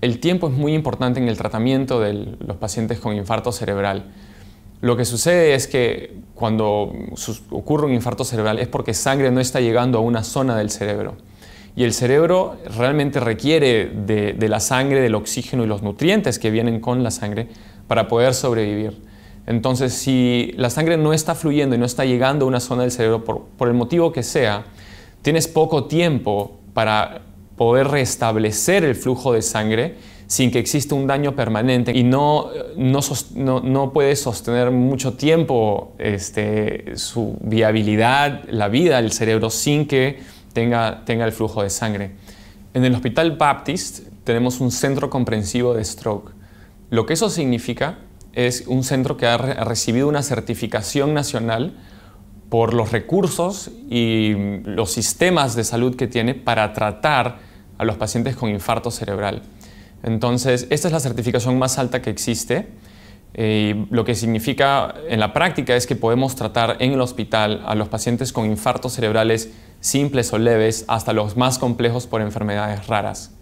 El tiempo es muy importante en el tratamiento de los pacientes con infarto cerebral. Lo que sucede es que cuando ocurre un infarto cerebral es porque sangre no está llegando a una zona del cerebro. Y el cerebro realmente requiere de, la sangre, del oxígeno y los nutrientes que vienen con la sangre para poder sobrevivir. Entonces, si la sangre no está fluyendo y no está llegando a una zona del cerebro por, por el motivo que sea, tienes poco tiempo para poder restablecer el flujo de sangre sin que exista un daño permanente y no, no, puede sostener mucho tiempo este, su viabilidad, la vida el cerebro sin que tenga, tenga el flujo de sangre. En el Hospital Baptist tenemos un centro comprensivo de stroke. Lo que eso significa es un centro que ha recibido una certificación nacional por los recursos y los sistemas de salud que tiene para tratar a los pacientes con infarto cerebral. Entonces, esta es la certificación más alta que existe. Eh, y lo que significa en la práctica es que podemos tratar en el hospital a los pacientes con infartos cerebrales simples o leves hasta los más complejos por enfermedades raras.